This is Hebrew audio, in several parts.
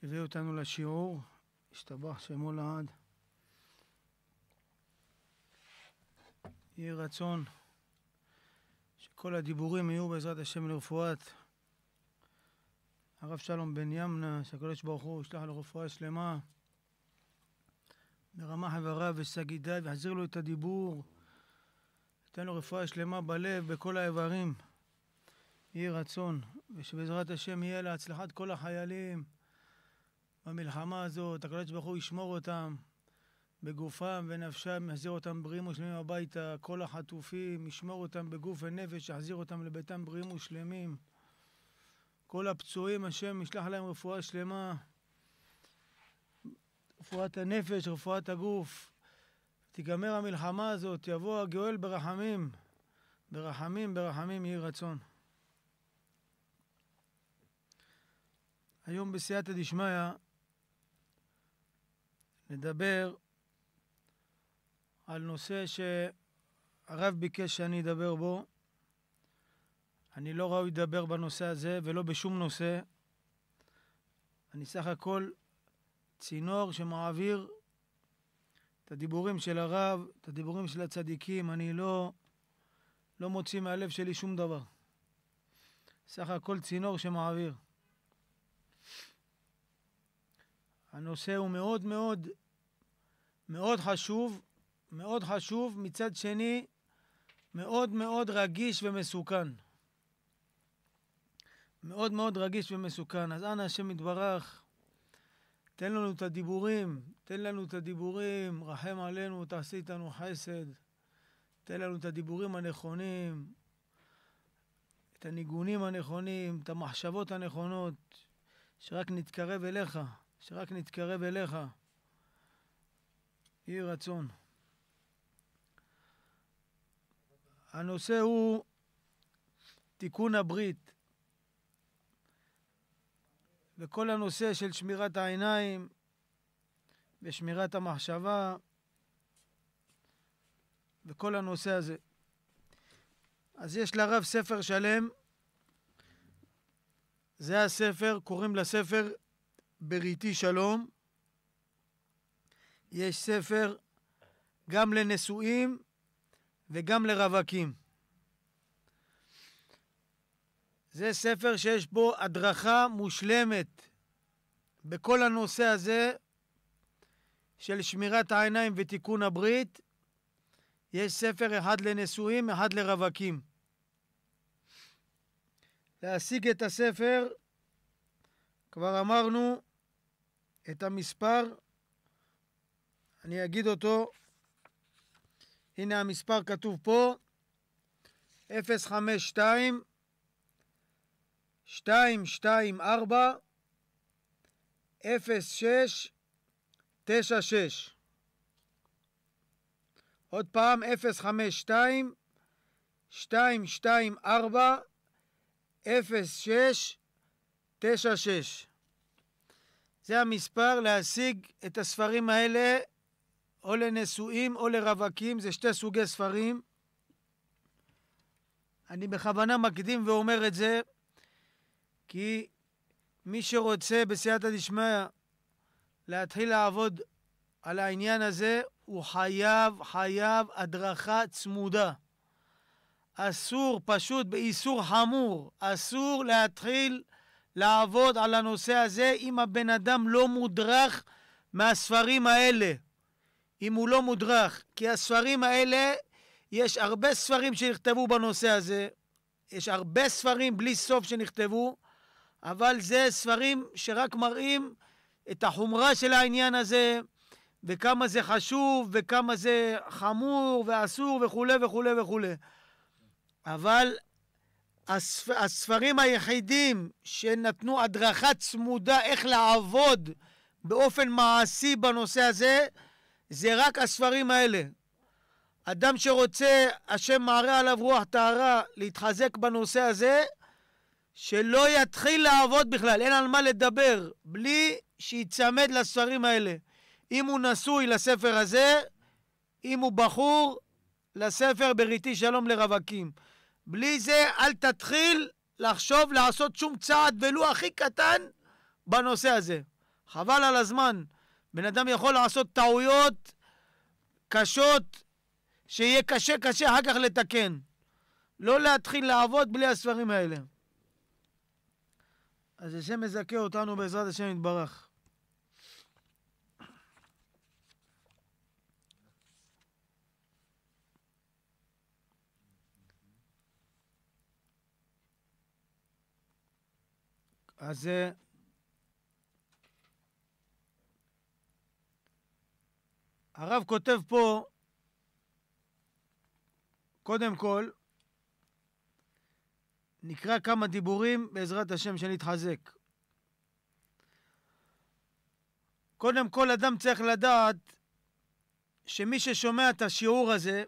שהביא אותנו לשיעור, השתבח שמו לעד. יהי רצון שכל הדיבורים יהיו בעזרת השם לרפואת הרב שלום בן ימנה, שהקדוש ברוך הוא ישלח לו רפואה שלמה, ברמה חברה וסגידה, ויחזיר לו את הדיבור, ייתן לו רפואה שלמה בלב, בכל האיברים. יהי רצון, ושבעזרת השם יהיה להצלחת כל החיילים. במלחמה הזאת, הקדוש ברוך הוא ישמור אותם בגופם ונפשם, יחזיר אותם בריאים ושלמים הביתה, כל החטופים, ישמור אותם בגוף ונפש, יחזיר אותם לביתם בריאים ושלמים. כל הפצועים, השם ישלח להם רפואה שלמה, רפואת הנפש, רפואת הגוף. תיגמר המלחמה הזאת, יבוא הגואל ברחמים, ברחמים, ברחמים יהי רצון. היום בסייעתא דשמיא לדבר על נושא שהרב ביקש שאני אדבר בו. אני לא ראוי לדבר בנושא הזה ולא בשום נושא. אני סך הכל צינור שמעביר את הדיבורים של הרב, את הדיבורים של הצדיקים. אני לא, לא מוציא מהלב שלי שום דבר. סך הכל צינור שמעביר. הנושא הוא מאוד מאוד מאוד חשוב, מאוד חשוב, מצד שני, מאוד מאוד רגיש ומסוכן. מאוד מאוד רגיש ומסוכן. אז אנא השם יתברך, תן לנו את הדיבורים, תן לנו את הדיבורים, רחם עלינו, תעשה איתנו חסד, תן לנו את הדיבורים הנכונים, את הניגונים הנכונים, את המחשבות הנכונות, שרק נתקרב אליך, שרק נתקרב אליך. יהי רצון. הנושא הוא תיקון הברית וכל הנושא של שמירת העיניים ושמירת המחשבה וכל הנושא הזה. אז יש לרב ספר שלם, זה הספר, קוראים לספר בריתי שלום. יש ספר גם לנשואים וגם לרווקים. זה ספר שיש בו הדרכה מושלמת בכל הנושא הזה של שמירת העיניים ותיקון הברית. יש ספר אחד לנשואים, אחד לרווקים. להשיג את הספר, כבר אמרנו את המספר אני אגיד אותו. הנה המספר כתוב פה, 052 224 0696 עוד פעם, 052 224 0696 זה המספר להשיג את הספרים האלה או לנשואים או לרווקים, זה שתי סוגי ספרים. אני בכוונה מקדים ואומר את זה, כי מי שרוצה בסייעתא דשמיא להתחיל לעבוד על העניין הזה, הוא חייב, חייב הדרכה צמודה. אסור, פשוט באיסור חמור, אסור להתחיל לעבוד על הנושא הזה אם הבן אדם לא מודרך מהספרים האלה. אם הוא לא מודרך, כי הספרים האלה, יש הרבה ספרים שנכתבו בנושא הזה, יש הרבה ספרים בלי סוף שנכתבו, אבל זה ספרים שרק מראים את החומרה של העניין הזה, וכמה זה חשוב, וכמה זה חמור, ואסור, וכולי וכולי וכולי. אבל הספ... הספרים היחידים שנתנו הדרכה צמודה איך לעבוד באופן מעשי בנושא הזה, זה רק הספרים האלה. אדם שרוצה, השם מערה עליו רוח טהרה להתחזק בנושא הזה, שלא יתחיל לעבוד בכלל, אין על מה לדבר, בלי שייצמד לספרים האלה. אם הוא נשוי לספר הזה, אם הוא בחור, לספר בריתי שלום לרווקים. בלי זה אל תתחיל לחשוב לעשות שום צעד ולו הכי קטן בנושא הזה. חבל על הזמן. בן אדם יכול לעשות טעויות קשות, שיהיה קשה קשה אחר כך לתקן. לא להתחיל לעבוד בלי הספרים האלה. אז השם מזכה אותנו בעזרת השם יתברך. אז אה, הרב כותב פה, קודם כל, נקרא כמה דיבורים בעזרת השם שנתחזק. קודם כל אדם צריך לדעת שמי ששומע את השיעור הזה,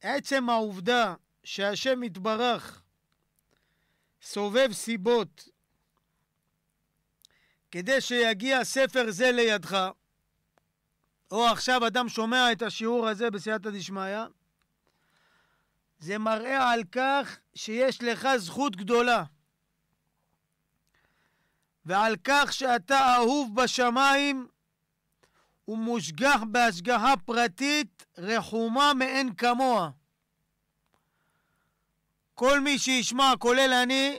עצם העובדה שהשם יתברך סובב סיבות כדי שיגיע ספר זה לידך, או עכשיו אדם שומע את השיעור הזה בסייעתא דשמיא, זה מראה על כך שיש לך זכות גדולה. ועל כך שאתה אהוב בשמיים ומושגח בהשגחה פרטית רחומה מאין כמוה. כל מי שישמע, כולל אני,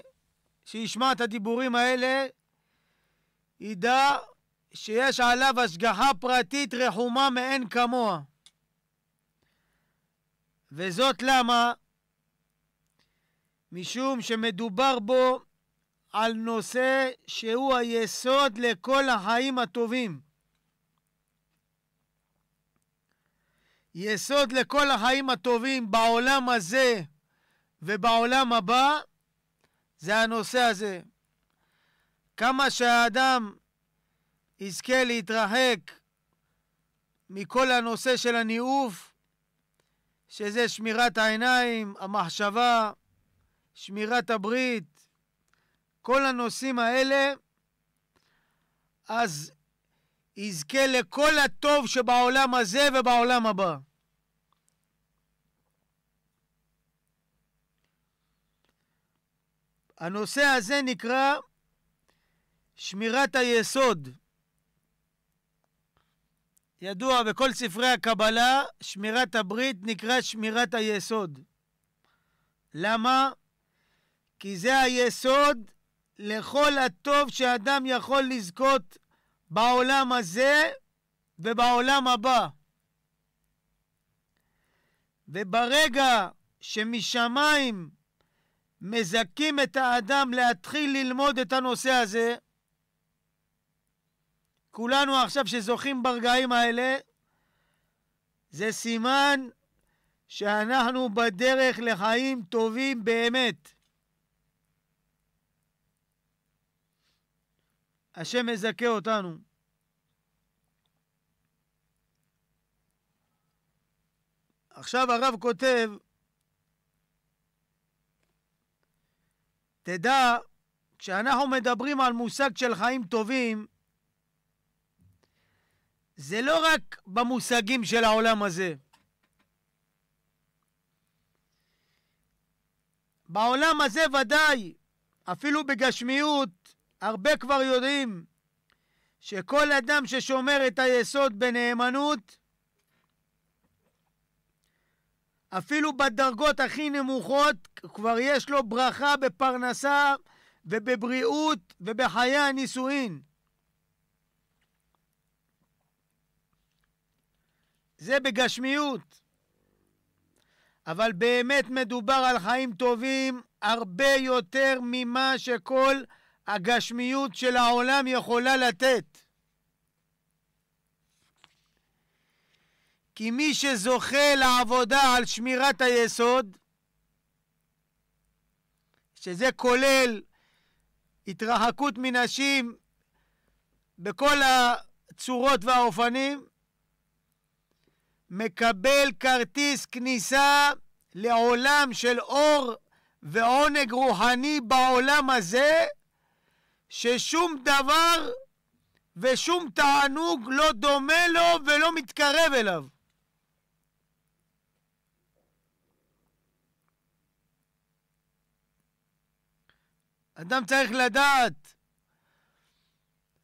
שישמע את הדיבורים האלה, ידע שיש עליו השגחה פרטית רחומה מאין כמוה. וזאת למה? משום שמדובר בו על נושא שהוא היסוד לכל החיים הטובים. יסוד לכל החיים הטובים בעולם הזה ובעולם הבא זה הנושא הזה. כמה שהאדם יזכה להתרחק מכל הנושא של הניאוף, שזה שמירת העיניים, המחשבה, שמירת הברית, כל הנושאים האלה, אז יזכה לכל הטוב שבעולם הזה ובעולם הבא. הנושא הזה נקרא שמירת היסוד. ידוע בכל ספרי הקבלה, שמירת הברית נקרא שמירת היסוד. למה? כי זה היסוד לכל הטוב שאדם יכול לזכות בעולם הזה ובעולם הבא. וברגע שמשמיים מזכים את האדם להתחיל ללמוד את הנושא הזה, כולנו עכשיו שזוכים ברגעים האלה, זה סימן שאנחנו בדרך לחיים טובים באמת. השם מזכה אותנו. עכשיו הרב כותב, תדע, כשאנחנו מדברים על מושג של חיים טובים, זה לא רק במושגים של העולם הזה. בעולם הזה ודאי, אפילו בגשמיות, הרבה כבר יודעים שכל אדם ששומר את היסוד בנאמנות, אפילו בדרגות הכי נמוכות, כבר יש לו ברכה בפרנסה ובבריאות ובחיי הנישואין. זה בגשמיות. אבל באמת מדובר על חיים טובים הרבה יותר ממה שכל הגשמיות של העולם יכולה לתת. כי מי שזוכה לעבודה על שמירת היסוד, שזה כולל התרחקות מנשים בכל הצורות והאופנים, מקבל כרטיס כניסה לעולם של אור ועונג רוחני בעולם הזה, ששום דבר ושום תענוג לא דומה לו ולא מתקרב אליו. אדם צריך לדעת,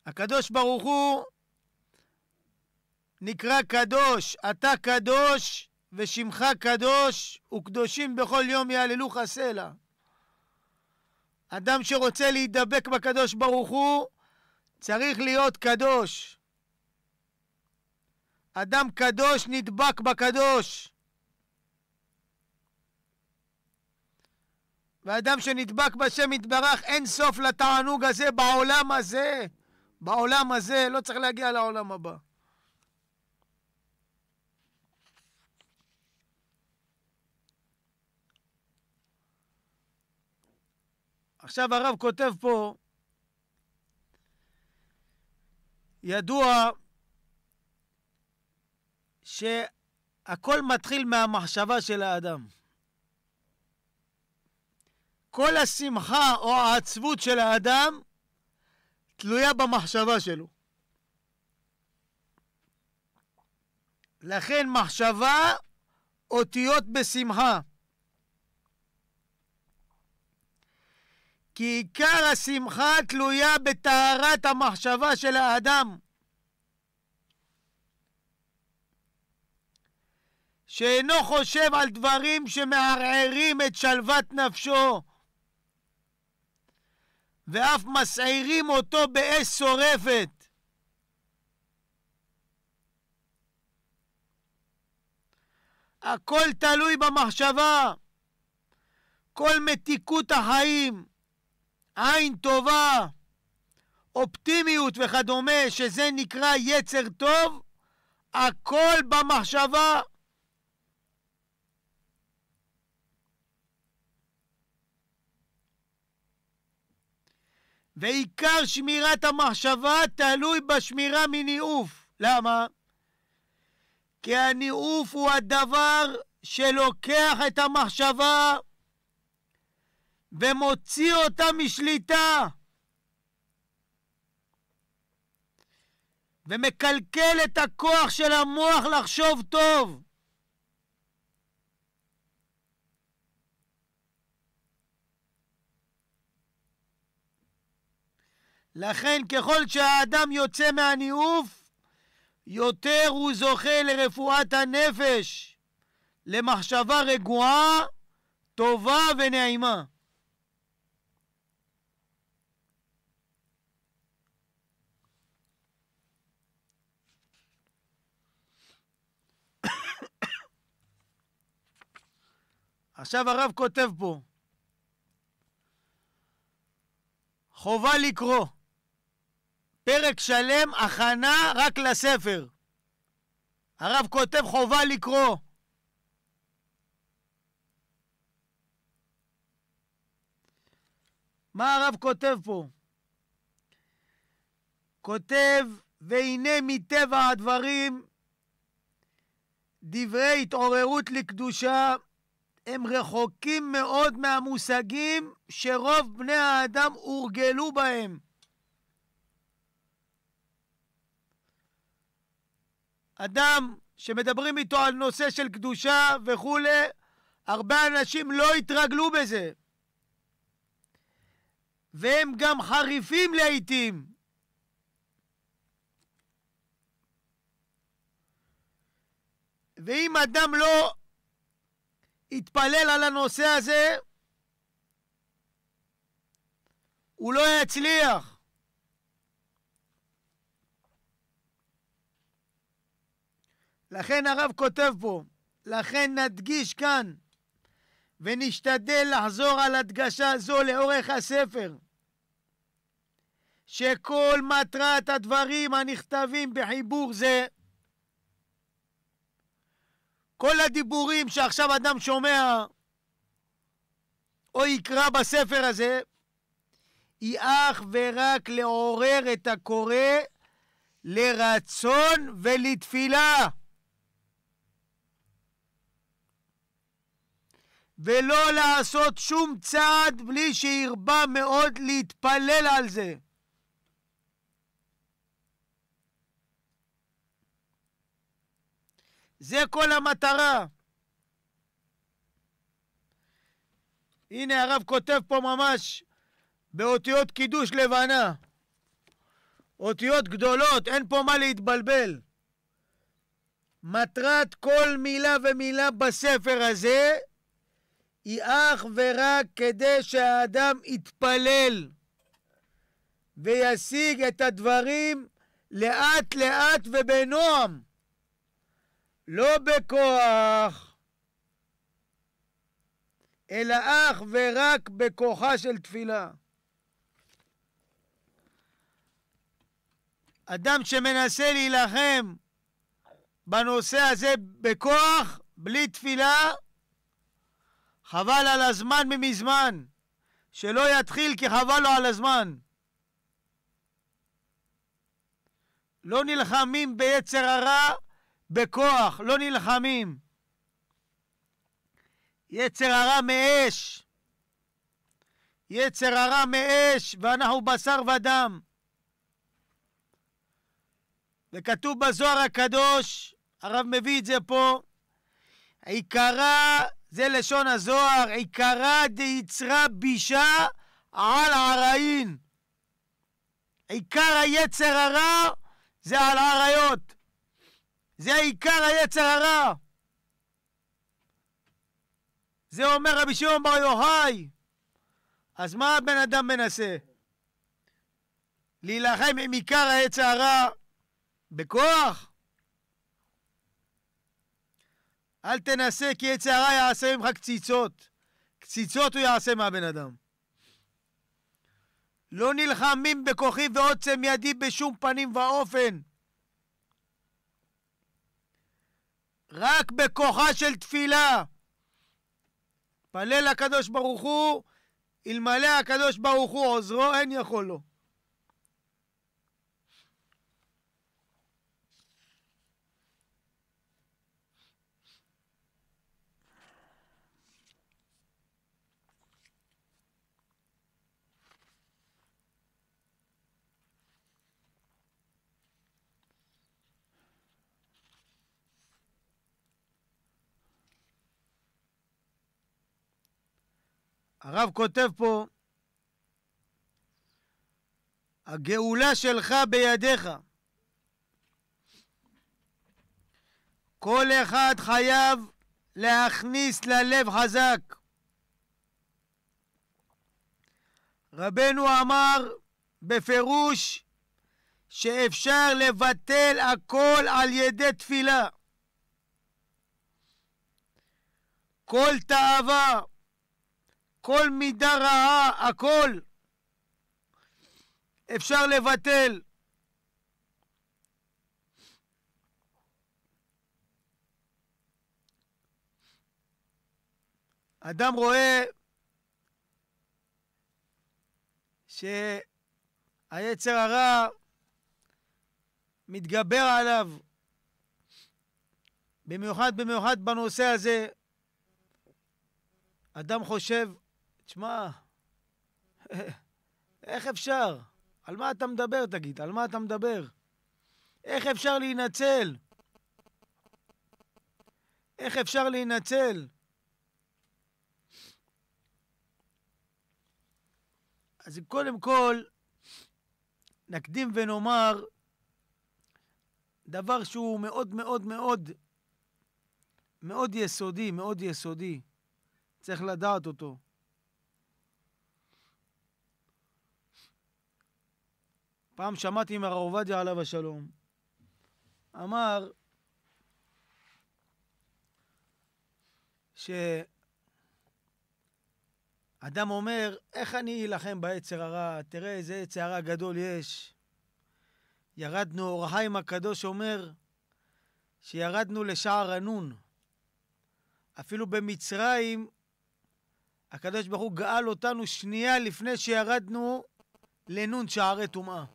הקדוש ברוך הוא נקרא קדוש, אתה קדוש ושמך קדוש, וקדושים בכל יום יעללוך סלע. אדם שרוצה להידבק בקדוש ברוך הוא, צריך להיות קדוש. אדם קדוש נדבק בקדוש. ואדם שנדבק בשם יתברך, אין סוף לתענוג הזה בעולם הזה. בעולם הזה, לא צריך להגיע לעולם הבא. עכשיו הרב כותב פה, ידוע שהכל מתחיל מהמחשבה של האדם. כל השמחה או העצבות של האדם תלויה במחשבה שלו. לכן מחשבה אותיות בשמחה. כי עיקר השמחה תלויה בטהרת המחשבה של האדם. שאינו חושב על דברים שמערערים את שלוות נפשו, ואף מסעירים אותו באש שורפת. הכל תלוי במחשבה, כל מתיקות החיים. עין טובה, אופטימיות וכדומה, שזה נקרא יצר טוב, הכל במחשבה. ועיקר שמירת המחשבה תלוי בשמירה מניאוף. למה? כי הניאוף הוא הדבר שלוקח את המחשבה ומוציא אותה משליטה. ומקלקל את הכוח של המוח לחשוב טוב. לכן ככל שהאדם יוצא מהניאוף, יותר הוא זוכה לרפואת הנפש, למחשבה רגועה, טובה ונעימה. עכשיו הרב כותב פה, חובה לקרוא פרק שלם הכנה רק לספר. הרב כותב חובה לקרוא. מה הרב כותב פה? כותב, והנה מטבע הדברים דברי התעוררות לקדושה הם רחוקים מאוד מהמושגים שרוב בני האדם הורגלו בהם. אדם שמדברים איתו על נושא של קדושה וכולי, הרבה אנשים לא התרגלו בזה. והם גם חריפים לעיתים. ואם אדם לא התפלל על הנושא הזה, הוא לא יצליח. לכן הרב כותב פה, לכן נדגיש כאן ונשתדל לחזור על הדגשה זו לאורך הספר, שכל מטרת הדברים הנכתבים בחיבור זה כל הדיבורים שעכשיו אדם שומע או יקרא בספר הזה, היא אך ורק לעורר את הקורא לרצון ולתפילה. ולא לעשות שום צעד בלי שירבה מאוד להתפלל על זה. זה כל המטרה. הנה הרב כותב פה ממש באותיות קידוש לבנה. אותיות גדולות, אין פה מה להתבלבל. מטרת כל מילה ומילה בספר הזה היא אך ורק כדי שהאדם יתפלל וישיג את הדברים לאט לאט ובנועם. לא בכוח, אלא אך ורק בכוחה של תפילה. אדם שמנסה להילחם בנושא הזה בכוח, בלי תפילה, חבל על הזמן ממזמן. שלא יתחיל כי חבל לו על הזמן. לא נלחמים ביצר הרע, בכוח, לא נלחמים. יצר הרע מאש. יצר הרע מאש, ואנחנו בשר ודם. וכתוב בזוהר הקדוש, הרב מביא את זה פה, עיקרה, זה לשון הזוהר, עיקרה דיצרה בישה על עראין. עיקר היצר הרע זה על עריות. זה העיקר היצר הרע. זה אומר רבי שמעון בר יוחאי. אז מה הבן אדם מנסה? להילחם עם עיקר היצר הרע בכוח? אל תנסה כי יצר הרע יעשה ממך קציצות. קציצות הוא יעשה מהבן אדם. לא נלחמים בכוחי ועוצם ידי בשום פנים ואופן. רק בכוחה של תפילה. פלל הקדוש ברוך הוא, אלמלא הקדוש ברוך הוא עוזרו, אין יכול לו. הרב כותב פה, הגאולה שלך בידיך. כל אחד חייב להכניס ללב חזק. רבנו אמר בפירוש שאפשר לבטל הכל על ידי תפילה. כל תאווה, כל מידה רעה, הכל אפשר לבטל. אדם רואה שהיצר הרע מתגבר עליו, במיוחד במיוחד בנושא הזה. אדם חושב תשמע, איך אפשר? על מה אתה מדבר, תגיד? על מה אתה מדבר? איך אפשר להינצל? איך אפשר להינצל? אז קודם כל, נקדים ונאמר דבר שהוא מאוד מאוד מאוד מאוד יסודי, מאוד יסודי. צריך לדעת אותו. פעם שמעתי מהרב עובדיה עליו השלום, אמר שאדם אומר, איך אני אלחם בעצר הרע? תראה איזה יצר הרע גדול יש. ירדנו, אורהיים הקדוש אומר שירדנו לשער הנון. אפילו במצרים, הקדוש ברוך הוא גאל אותנו שנייה לפני שירדנו לנון שערי טומאה.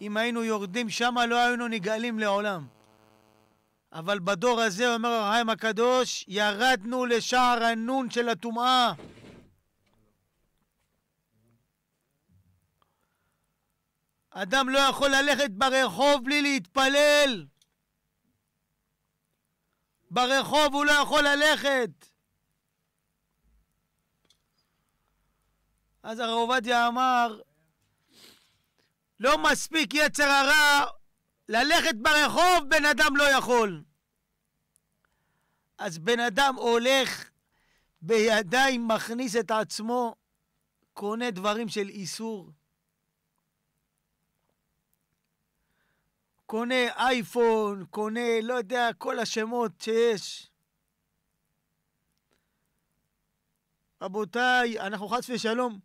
אם היינו יורדים שם לא היינו נגאלים לעולם. אבל בדור הזה, אומר הרחיים הקדוש, ירדנו לשער הנון של הטומאה. אדם לא יכול ללכת ברחוב בלי להתפלל. ברחוב הוא לא יכול ללכת. אז הרב עובדיה אמר, לא מספיק יצר הרע, ללכת ברחוב בן אדם לא יכול. אז בן אדם הולך בידיים, מכניס את עצמו, קונה דברים של איסור. קונה אייפון, קונה, לא יודע, כל השמות שיש. רבותיי, אנחנו חס ושלום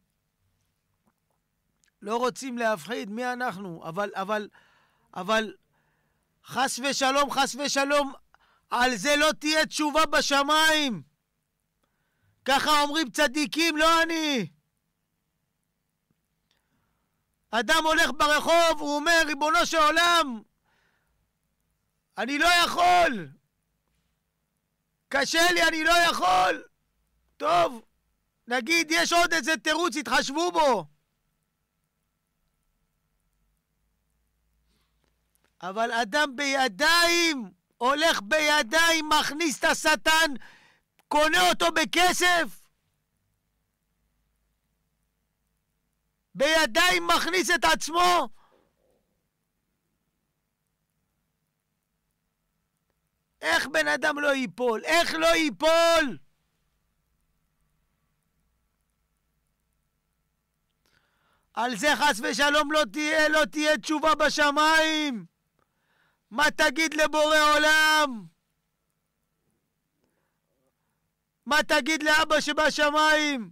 לא רוצים להפחיד, מי אנחנו? אבל, אבל, אבל, חס ושלום, חס ושלום, על זה לא תהיה תשובה בשמיים. ככה אומרים צדיקים, לא אני. אדם הולך ברחוב, הוא אומר, ריבונו של עולם, אני לא יכול. קשה לי, אני לא יכול. טוב, נגיד, יש עוד איזה תירוץ, התחשבו בו. אבל אדם בידיים, הולך בידיים, מכניס את השטן, קונה אותו בכסף. בידיים מכניס את עצמו. איך בן אדם לא ייפול? איך לא ייפול? על זה חס ושלום לא תהיה, לא תהיה תשובה בשמיים. מה תגיד לבורא עולם? מה תגיד לאבא שבשמיים?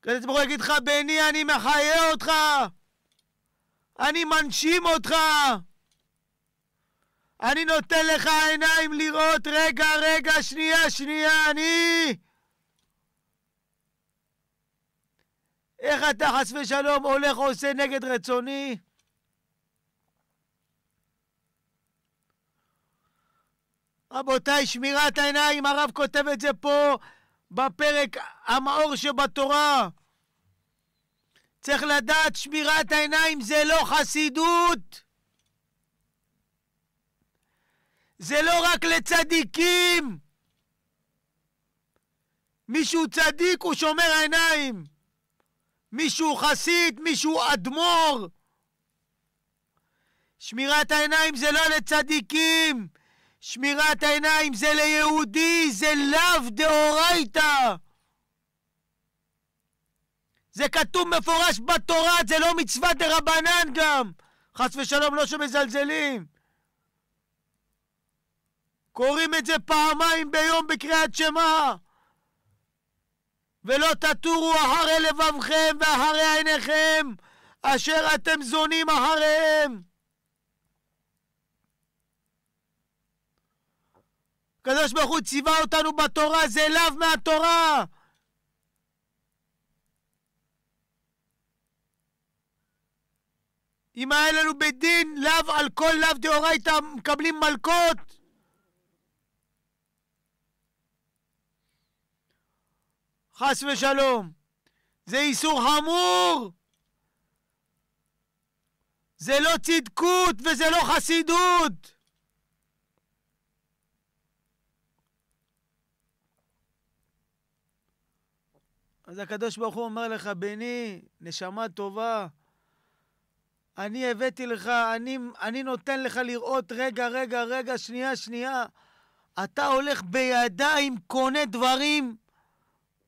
הקדוש ברוך יגיד לך, בני, אני מחיה אותך, אני מנשים אותך, אני נותן לך עיניים לראות, רגע, רגע, שנייה, שנייה, אני... איך אתה, חס ושלום, הולך, עושה נגד רצוני? רבותיי, שמירת העיניים, הרב כותב את זה פה בפרק המאור שבתורה. צריך לדעת, שמירת העיניים זה לא חסידות. זה לא רק לצדיקים. מישהו צדיק הוא שומר עיניים. מישהו חסיד, מישהו אדמו"ר. שמירת העיניים זה לא לצדיקים, שמירת העיניים זה ליהודי, זה לאו דאורייתא. זה כתוב מפורש בתורה, זה לא מצווה רבנן גם. חס ושלום, לא שמזלזלים. קוראים את זה פעמיים ביום בקריאת שמע. ולא תטורו אחרי לבבכם ואחרי עיניכם, אשר אתם זונים אחריהם. הקדוש ברוך הוא ציווה אותנו בתורה, זה לאו מהתורה! אם היה לנו בית דין, לאו על כל לאו דאורייתא מקבלים מלקות. חס ושלום. זה איסור חמור! זה לא צדקות וזה לא חסידות! אז הקדוש ברוך הוא אומר לך, בני, נשמה טובה, אני הבאתי לך, אני, אני נותן לך לראות, רגע, רגע, רגע, שנייה, שנייה. אתה הולך בידיים, קונה דברים,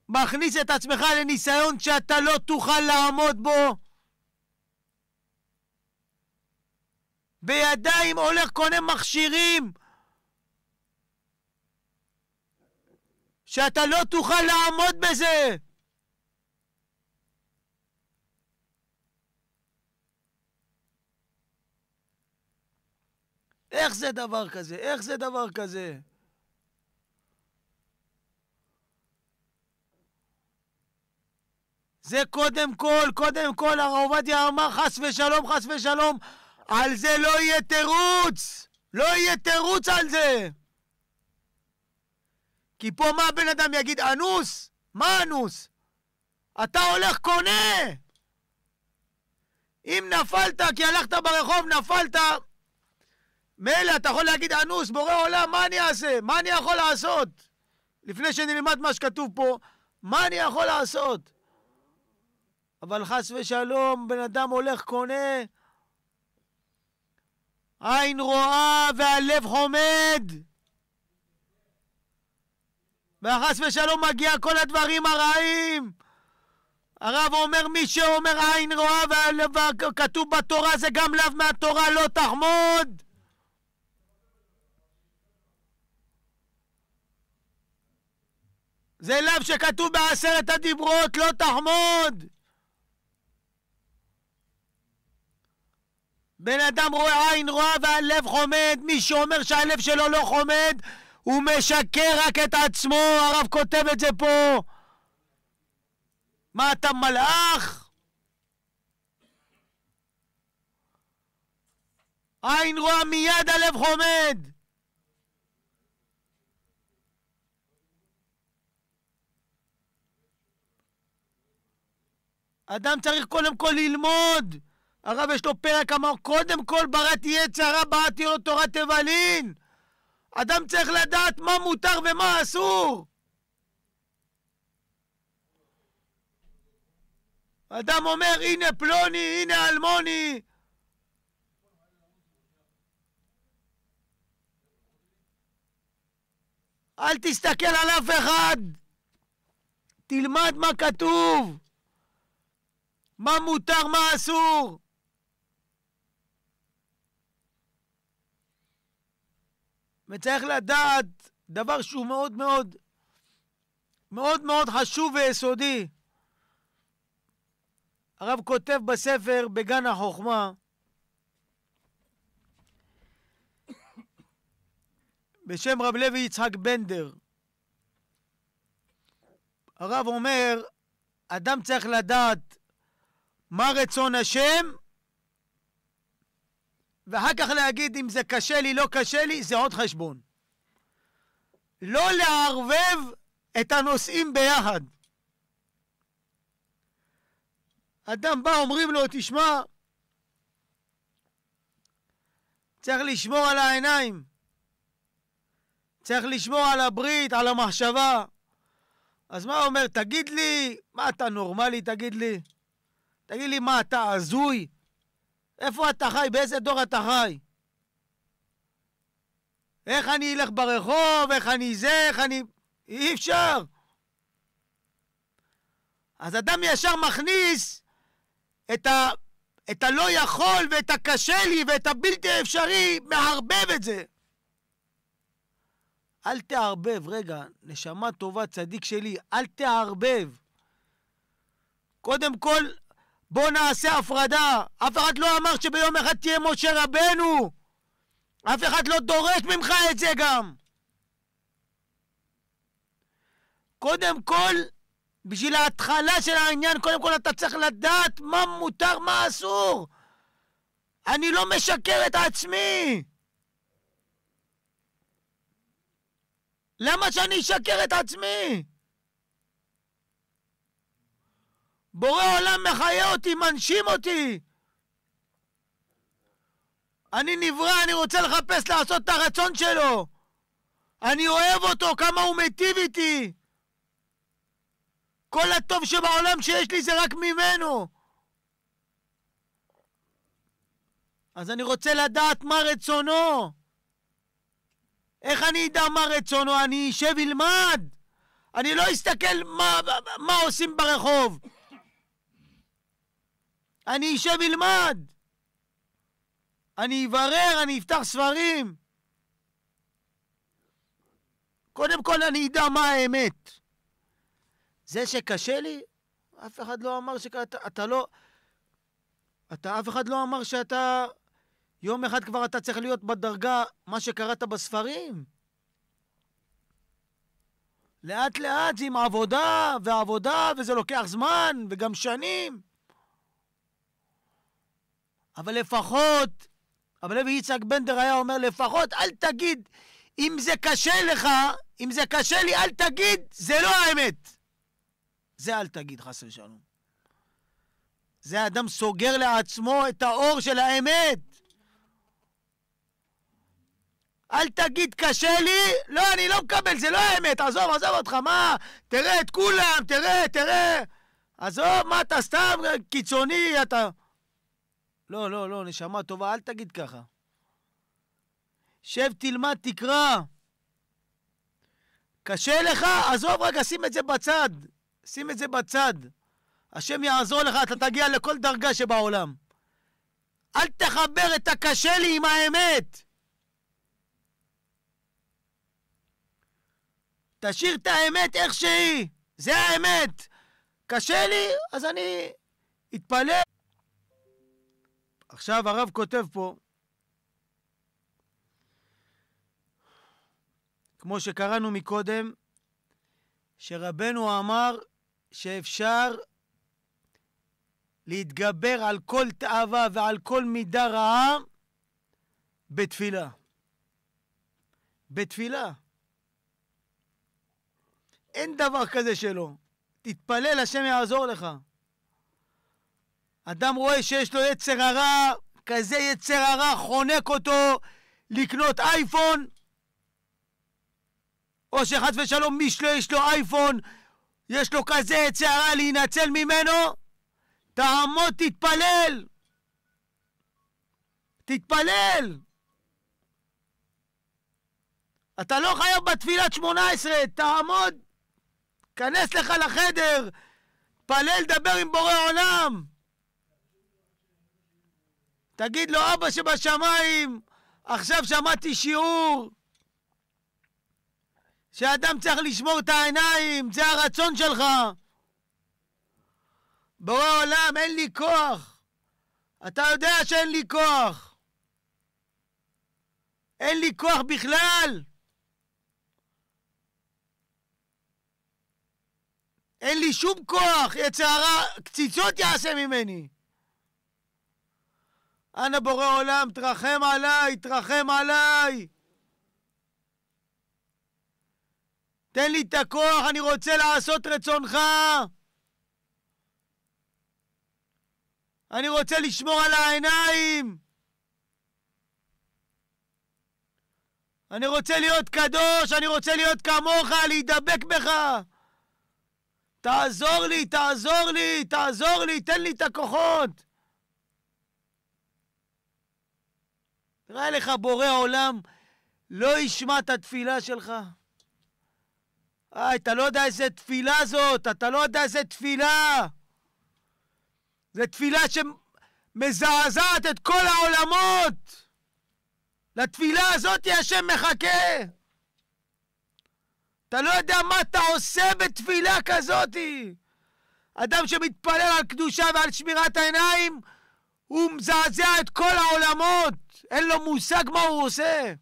מכניס את עצמך לניסיון שאתה לא תוכל לעמוד בו. בידיים הולך, קונה מכשירים. שאתה לא תוכל לעמוד בזה! איך זה דבר כזה? איך זה דבר כזה? זה קודם כל, קודם כל, הרב עובדיה אמר חס ושלום, חס ושלום, על זה לא יהיה תירוץ! לא יהיה תירוץ על זה! כי פה מה הבן אדם יגיד, אנוס? מה אנוס? אתה הולך קונה! אם נפלת כי הלכת ברחוב, נפלת, מילא, אתה יכול להגיד אנוס, בורא עולם, מה אני אעשה? מה אני יכול לעשות? לפני שנלמד מה שכתוב פה, מה אני יכול לעשות? אבל חס ושלום, בן אדם הולך, קונה, עין רואה והלב חומד. וחס ושלום מגיע כל הדברים הרעים. הרב אומר, מי שאומר עין רואה והלב כתוב בתורה זה גם לאו מהתורה לא תחמוד. זה לאו שכתוב בעשרת הדיברות, לא תחמוד. בן אדם רואה עין רואה והלב חומד, מי שאומר שהלב שלו לא חומד, הוא משקר רק את עצמו, הרב כותב את זה פה. מה אתה מלאך? עין רואה מיד הלב חומד. אדם צריך קודם כל ללמוד. הרב יש לו פרק אמר, קודם כל בראתי עץ הרע, בראתי לו תורת תבלין. אדם צריך לדעת מה מותר ומה אסור. אדם אומר, הנה פלוני, הנה אלמוני. אל תסתכל על אף אחד. תלמד מה כתוב. מה מותר, מה אסור. וצריך לדעת דבר שהוא מאוד מאוד, מאוד מאוד חשוב ויסודי. הרב כותב בספר, בגן החוכמה, בשם רב לוי יצחק בנדר. הרב אומר, אדם צריך לדעת מה רצון השם, ואחר כך להגיד אם זה קשה לי, לא קשה לי, זה עוד חשבון. לא לערבב את הנושאים ביחד. אדם בא, אומרים לו, תשמע, צריך לשמור על העיניים, צריך לשמור על הברית, על המחשבה. אז מה הוא אומר? תגיד לי, מה אתה נורמלי, תגיד לי? תגיד לי, מה, אתה הזוי? איפה אתה חי? באיזה דור אתה חי? איך אני אלך ברחוב? איך אני זה? איך אני... אי אפשר! אז אדם ישר מכניס את, ה... את הלא יכול ואת הקשה לי ואת הבלתי אפשרי, מערבב את זה. אל תערבב, רגע, נשמה טובה, צדיק שלי, אל תערבב. קודם כל, בוא נעשה הפרדה. אף אחד לא אמר שביום אחד תהיה משה רבנו. אף אחד לא דורש ממך את זה גם. קודם כל, בשביל ההתחלה של העניין, קודם כל אתה צריך לדעת מה מותר, מה אסור. אני לא משקר את עצמי. למה שאני אשקר את עצמי? בורא עולם מחיה אותי, מנשים אותי. אני נברא, אני רוצה לחפש לעשות את הרצון שלו. אני אוהב אותו, כמה הוא מיטיב איתי. כל הטוב שבעולם שיש לי זה רק ממנו. אז אני רוצה לדעת מה רצונו. איך אני אדע מה רצונו? אני אשב אלמד. אני לא אסתכל מה, מה עושים ברחוב. אני אשב אלמד, אני אברר, אני אפתח ספרים. קודם כל אני אדע מה האמת. זה שקשה לי, אף אחד לא אמר שאתה אתה לא... אתה, אף אחד לא אמר שאתה... יום אחד כבר אתה צריך להיות בדרגה מה שקראת בספרים. לאט לאט זה עם עבודה ועבודה, וזה לוקח זמן וגם שנים. אבל לפחות, אבל לוי יצחק בנדר היה אומר, לפחות אל תגיד, אם זה קשה לך, אם זה קשה לי, אל תגיד, זה לא האמת. זה אל תגיד, חס ושלום. זה אדם סוגר לעצמו את האור של האמת. אל תגיד קשה לי, לא, אני לא מקבל, זה לא האמת, עזוב, עזוב אותך, מה, תראה את כולם, תראה, תראה. עזוב, מה אתה סתם קיצוני, אתה... לא, לא, לא, נשמה טובה, אל תגיד ככה. שב, תלמד, תקרא. קשה לך? עזוב רגע, שים את זה בצד. שים את זה בצד. השם יעזור לך, אתה תגיע לכל דרגה שבעולם. אל תחבר את הקשה לי עם האמת. תשאיר את האמת איך שהיא, זה האמת. קשה לי, אז אני אתפלל. עכשיו הרב כותב פה, כמו שקראנו מקודם, שרבנו אמר שאפשר להתגבר על כל תאווה ועל כל מידה רעה בתפילה. בתפילה. אין דבר כזה שלא. תתפלל, השם יעזור לך. אדם רואה שיש לו יצר הרע, כזה יצר הרע חונק אותו לקנות אייפון, או שחס ושלום מי שלא יש לו אייפון, יש לו כזה יצר הרע להינצל ממנו, תעמוד, תתפלל. תתפלל. אתה לא חייב בתפילת שמונה עשרה, תעמוד, כנס לך לחדר, פלל, דבר עם בורא עולם. תגיד לו, אבא שבשמיים, עכשיו שמעתי שיעור שאדם צריך לשמור את העיניים, זה הרצון שלך. בורא עולם, אין לי כוח. אתה יודע שאין לי כוח. אין לי כוח בכלל. אין לי שום כוח, יצר הרע קציצות יעשה ממני. אנא בורא עולם, תרחם עליי, תרחם עליי! תן לי את הכוח, אני רוצה לעשות רצונך! אני רוצה לשמור על העיניים! אני רוצה להיות קדוש, אני רוצה להיות כמוך, להידבק בך! תעזור לי, תעזור לי, תעזור לי, תן לי את הכוחות! נראה לך בורא עולם לא ישמע את התפילה שלך? אה, אתה לא יודע איזה תפילה זאת, אתה לא יודע איזה תפילה. זו תפילה שמזעזעת את כל העולמות. לתפילה הזאת השם מחכה. אתה לא יודע מה אתה עושה בתפילה כזאת. אדם שמתפלל על קדושה ועל שמירת העיניים, הוא מזעזע את כל העולמות. אין לו מושג מה הוא עושה.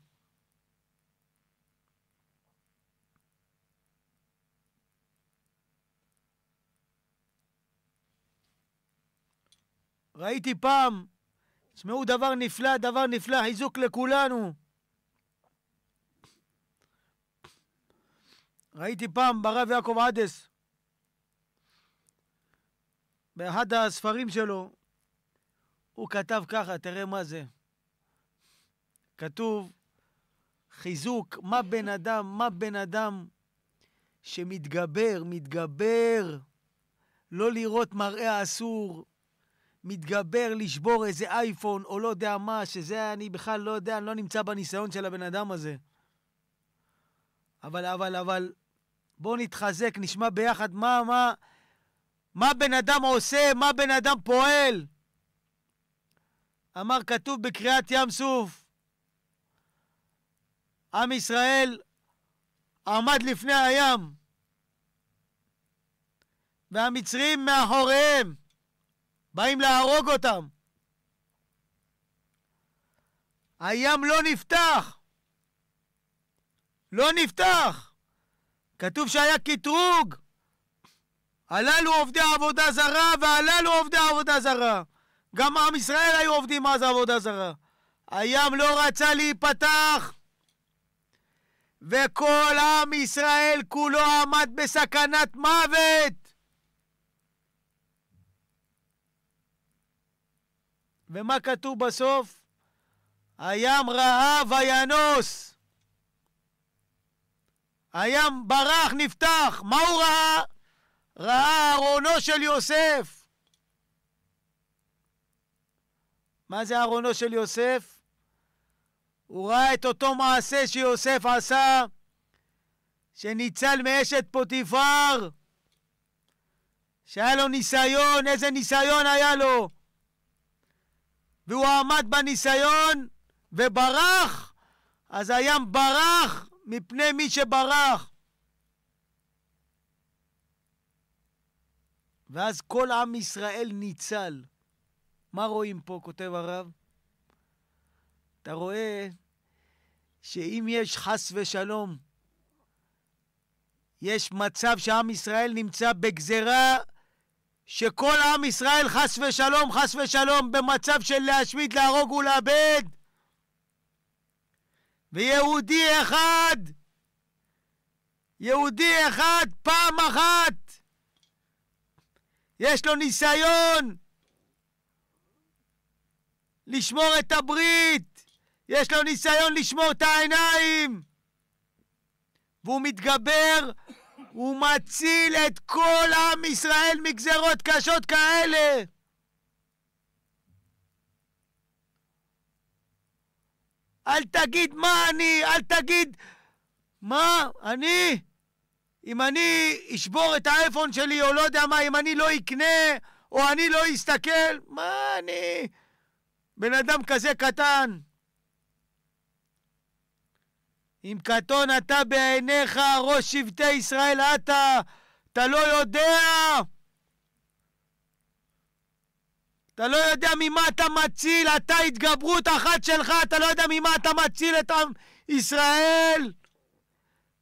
ראיתי פעם, תשמעו דבר נפלא, דבר נפלא, חיזוק לכולנו. ראיתי פעם ברב יעקב עדס, באחד הספרים שלו, הוא כתב ככה, תראה מה זה. כתוב חיזוק, מה בן אדם, מה בן אדם שמתגבר, מתגבר, לא לראות מראה אסור, מתגבר לשבור איזה אייפון או לא יודע מה, שזה אני בכלל לא יודע, אני לא נמצא בניסיון של הבן אדם הזה. אבל, אבל, אבל, בואו נתחזק, נשמע ביחד מה, מה, מה בן אדם עושה, מה בן אדם פועל. אמר כתוב בקריאת ים סוף, עם ישראל עמד לפני הים, והמצרים מאחוריהם, באים להרוג אותם. הים לא נפתח. לא נפתח. כתוב שהיה קטרוג. הללו עובדי עבודה זרה והללו עובדי עבודה זרה. גם עם ישראל היו עובדים אז עבודה זרה. הים לא רצה להיפתח. וכל עם ישראל כולו עמד בסכנת מוות. ומה כתוב בסוף? הים רעב וינוס. הים ברח, נפתח. מה הוא ראה? ראה ארונו של יוסף. מה זה ארונו של יוסף? הוא ראה את אותו מעשה שיוסף עשה, שניצל מאשת פוטיפר, שהיה לו ניסיון, איזה ניסיון היה לו? והוא עמד בניסיון וברח, אז הים ברח מפני מי שברח. ואז כל עם ישראל ניצל. מה רואים פה, כותב הרב? אתה רואה שאם יש חס ושלום, יש מצב שעם ישראל נמצא בגזרה שכל עם ישראל חס ושלום, חס ושלום, במצב של להשמיד, להרוג ולאבד. ויהודי אחד, יהודי אחד, פעם אחת, יש לו ניסיון לשמור את הברית, יש לו ניסיון לשמור את העיניים! והוא מתגבר, הוא מציל את כל עם ישראל מגזרות קשות כאלה! אל תגיד מה אני, אל תגיד מה אני, אם אני אשבור את האייפון שלי או לא יודע מה, אם אני לא אקנה או אני לא אסתכל, מה אני? בן אדם כזה קטן. אם קטון אתה בעיניך, ראש שבטי ישראל אתה, אתה לא יודע? אתה לא יודע ממה אתה מציל, אתה התגברות אחת שלך, אתה לא יודע ממה אתה מציל את עם ישראל.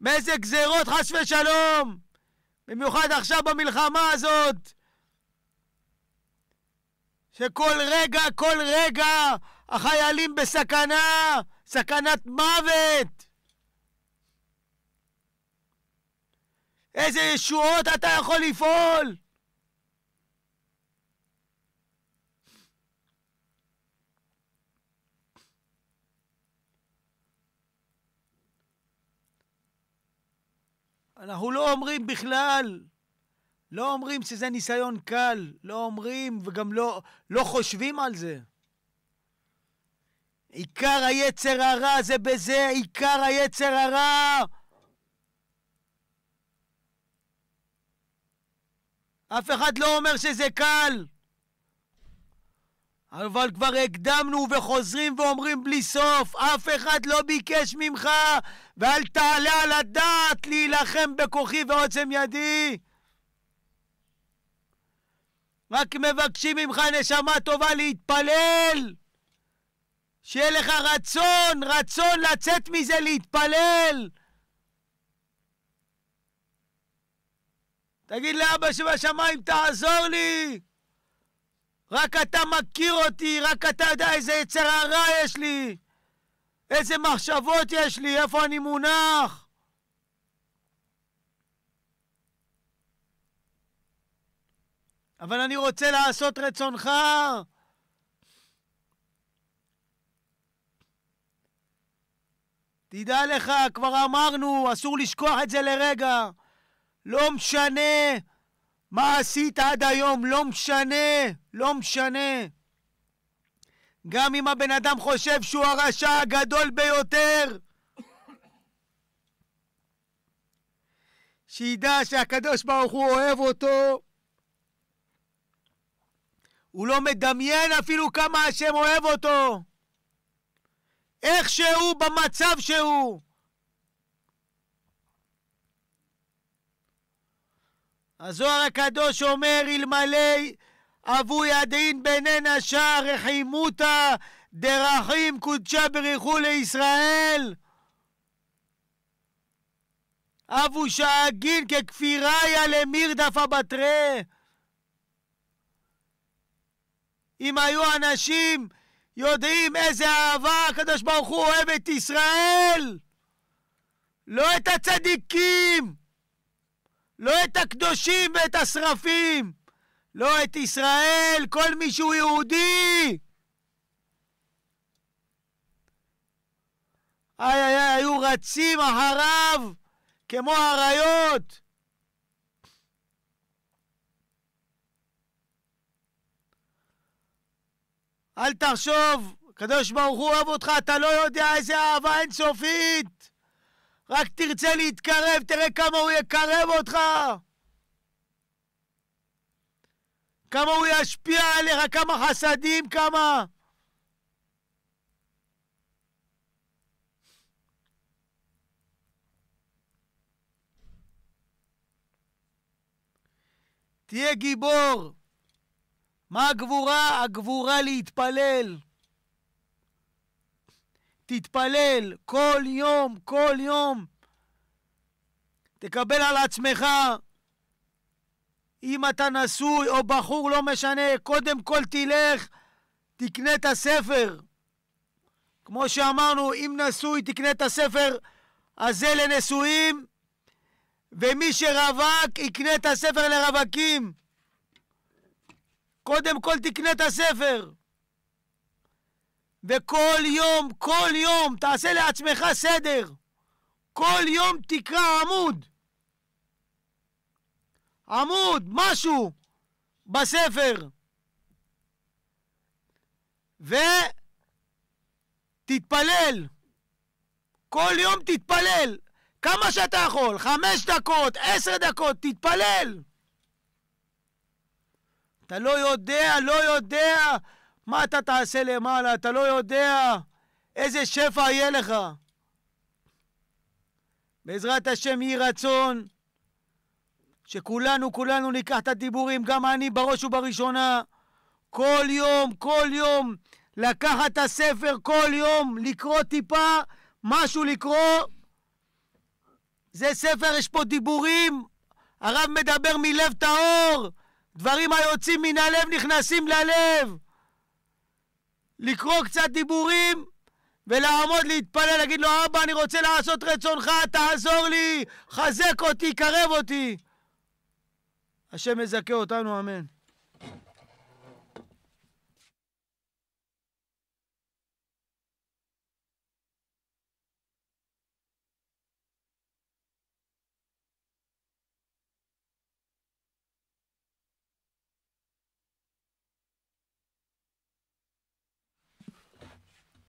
מאיזה גזרות, חס ושלום. במיוחד עכשיו במלחמה הזאת, שכל רגע, כל רגע, החיילים בסכנה, סכנת מוות. איזה ישועות אתה יכול לפעול? אנחנו לא אומרים בכלל, לא אומרים שזה ניסיון קל, לא אומרים וגם לא, לא חושבים על זה. עיקר היצר הרע זה בזה, עיקר היצר הרע אף אחד לא אומר שזה קל. אבל כבר הקדמנו וחוזרים ואומרים בלי סוף, אף אחד לא ביקש ממך, ואל תעלה על הדעת להילחם בכוחי ועוצם ידי. רק מבקשים ממך נשמה טובה להתפלל. שיהיה לך רצון, רצון לצאת מזה להתפלל. תגיד לאבא שבשמיים, תעזור לי! רק אתה מכיר אותי, רק אתה יודע איזה יצר הרע יש לי, איזה מחשבות יש לי, איפה אני מונח. אבל אני רוצה לעשות רצונך. תדע לך, כבר אמרנו, אסור לשכוח את זה לרגע. לא משנה מה עשית עד היום, לא משנה, לא משנה. גם אם הבן אדם חושב שהוא הרשע הגדול ביותר, שידע שהקדוש ברוך הוא אוהב אותו. הוא לא מדמיין אפילו כמה השם אוהב אותו. איך שהוא, במצב שהוא. הזוהר הקדוש אומר, אלמלא אבו ידין בינינה שער רחימותא דרכים קודשה בריחו לישראל. אבו שאגין ככפיריה למירדפה בתרי. אם היו אנשים יודעים איזה אהבה הקדוש ברוך הוא אוהב את ישראל, לא את הצדיקים. לא את הקדושים ואת השרפים, לא את ישראל, כל מי שהוא יהודי. איי איי איי, היו רצים אחריו כמו אריות. אל תחשוב, הקדוש ברוך הוא אוהב אותך, אתה לא יודע איזה אהבה אינסופית. רק תרצה להתקרב, תראה כמה הוא יקרב אותך! כמה הוא ישפיע עליך, כמה חסדים, כמה... תהיה גיבור! מה הגבורה? הגבורה להתפלל. תתפלל כל יום, כל יום. תקבל על עצמך, אם אתה נשוי או בחור, לא משנה, קודם כל תלך, תקנה את הספר. כמו שאמרנו, אם נשוי, תקנה את הספר הזה לנשואים, ומי שרווק, יקנה את הספר לרווקים. קודם כל תקנה את הספר. וכל יום, כל יום, תעשה לעצמך סדר. כל יום תקרא עמוד. עמוד, משהו, בספר. ותתפלל. כל יום תתפלל. כמה שאתה יכול, חמש דקות, עשר דקות, תתפלל. אתה לא יודע, לא יודע, מה אתה תעשה למעלה? אתה לא יודע איזה שפע יהיה לך. בעזרת השם יהי רצון שכולנו, כולנו ניקח את הדיבורים, גם אני בראש ובראשונה, כל יום, כל יום, לקחת את הספר, כל יום, לקרוא טיפה, משהו לקרוא. זה ספר, יש פה דיבורים, הרב מדבר מלב טהור, דברים היוצאים מן הלב נכנסים ללב. לקרוא קצת דיבורים ולעמוד להתפלל, להגיד לו, אבא, אני רוצה לעשות רצונך, תעזור לי, חזק אותי, קרב אותי. השם יזכה אותנו, אמן.